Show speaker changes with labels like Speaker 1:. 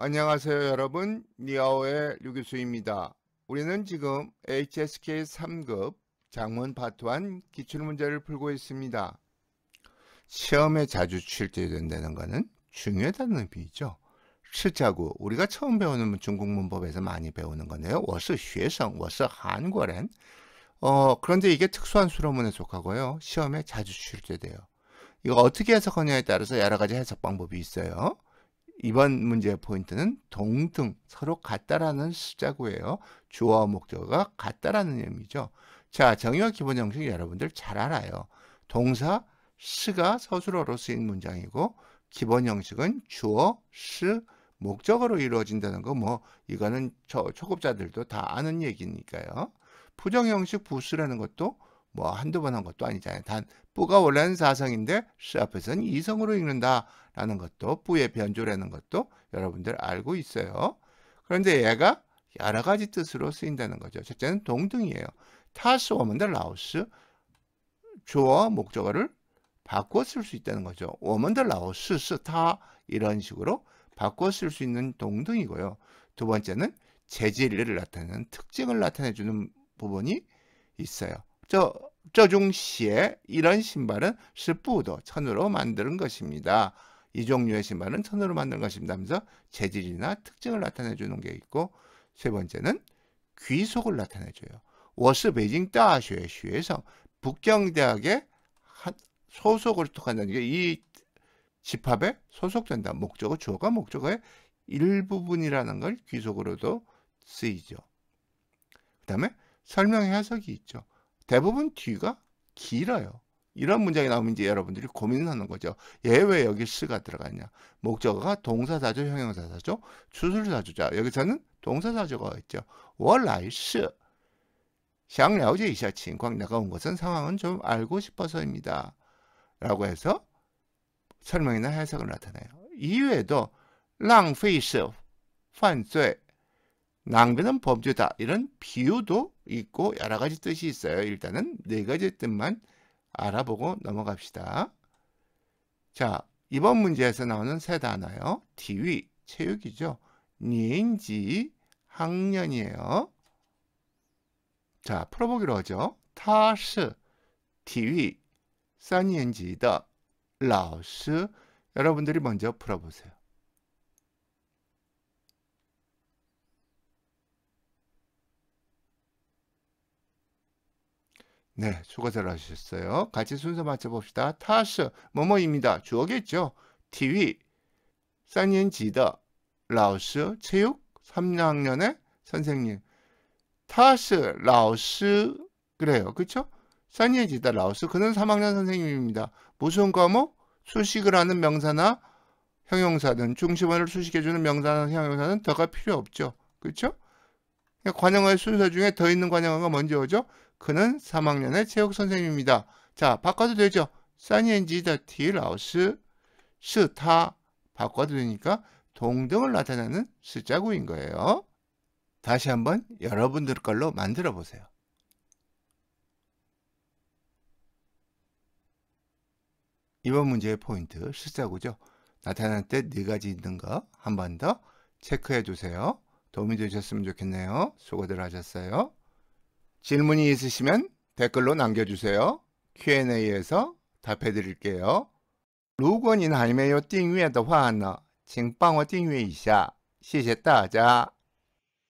Speaker 1: 안녕하세요 여러분 니아오의 류교수입니다. 우리는 지금 HSK 3급 장문 파트 1 기출문제를 풀고 있습니다. 시험에 자주 출제된다는 것은 중요하다는 의미죠. 실자구 우리가 처음 배우는 중국 문법에서 많이 배우는 건데요. 워스 쉐성, 워스 한거렌 어, 그런데 이게 특수한 수로문에 속하고요. 시험에 자주 출제돼요. 이거 어떻게 해석하냐에 따라서 여러 가지 해석 방법이 있어요. 이번 문제의 포인트는 동등, 서로 같다라는 숫자고요 주어와 목적어가 같다라는 의미죠. 자, 정의와 기본 형식 여러분들 잘 알아요. 동사 스가 서술어로 쓰인 문장이고 기본 형식은 주어, 스, 목적어로 이루어진다는 거 뭐 이거는 저 초급자들도 다 아는 얘기니까요. 부정 형식 부스라는 것도 뭐 한두 번 한 것도 아니잖아요. 단 뿌가 원래는 사성인데 시 앞에서는 이성으로 읽는다라는 것도 뿌의 변조라는 것도 여러분들 알고 있어요. 그런데 얘가 여러 가지 뜻으로 쓰인다는 거죠. 첫째는 동등이에요. 타스 워먼드 라오스 주어 목적어를 바꿔 쓸 수 있다는 거죠. 워먼드 라오스 스타 이런 식으로 바꿔 쓸 수 있는 동등이고요. 두 번째는 재질을 나타내는 특징을 나타내주는 부분이 있어요. 저 저중시에 이런 신발은 슬프도 천으로 만드는 것입니다. 이 종류의 신발은 천으로 만든 것입니다 면서 재질이나 특징을 나타내 주는 게 있고 세 번째는 귀속을 나타내 줘요. 워스 베이징 다쇼의 슈에서 북경대학의 소속을 톡한다는 게 이 집합에 소속된다. 목적어 주어가 목적어의 일부분이라는 걸 귀속으로도 쓰이죠. 그 다음에 설명 해석이 있죠. 대부분 뒤가 길어요. 이런 문장이 나오면 이제 여러분들이 고민하는 거죠. 얘 왜 여기 쓰가 들어갔냐? 목적어가 동사사조, 형용사사조, 주술사조자. 여기서는 동사사조가 있죠. 원라이스. 是想오제 이샤 칭광 내가온 것은 상황은 좀 알고 싶어서입니다. 라고 해서 설명이나 해석을 나타내요. 이외에도 낭费是犯罪, 낭비는 범죄다. 이런 비유도 있고 여러 가지 뜻이 있어요. 일단은 네 가지 뜻만 알아보고 넘어갑시다. 자, 이번 문제에서 나오는 세 단어요. 디위, 체육이죠. 니엔지, 학년이에요. 자, 풀어보기로 하죠. 타스, 디위, 산니엔지더, 라오스. 여러분들이 먼저 풀어보세요. 네, 수고들 하셨어요. 같이 순서 맞춰봅시다. 타스, 뭐뭐입니다. 주어겠죠? TV, 3년지더, 라오스, 체육, 3학년의 선생님. 타스, 라오스, 그래요. 그쵸? 3년지더, 라오스, 그는 3학년 선생님입니다. 무슨 과목? 수식을 하는 명사나 형용사든 중심원을 수식해주는 명사나 형용사는 더가 필요 없죠. 그쵸? 관형어의 순서 중에 더 있는 관형어가 먼저 오죠? 그는 3학년의 체육 선생님입니다. 자, 바꿔도 되죠. 사니엔지더티라우스 스타 바꿔도 되니까 동등을 나타내는 숫자구인 거예요. 다시 한번 여러분들 걸로 만들어 보세요. 이번 문제의 포인트 숫자구죠. 나타날 때 네 가지 있는 거 한 번 더 체크해 주세요. 도움이 되셨으면 좋겠네요. 수고들 하셨어요. 질문이 있으시면 댓글로 남겨주세요. Q&A에서 답해드릴게요. 如果您还没有订阅的话呢，请帮我订阅一下，谢谢大家。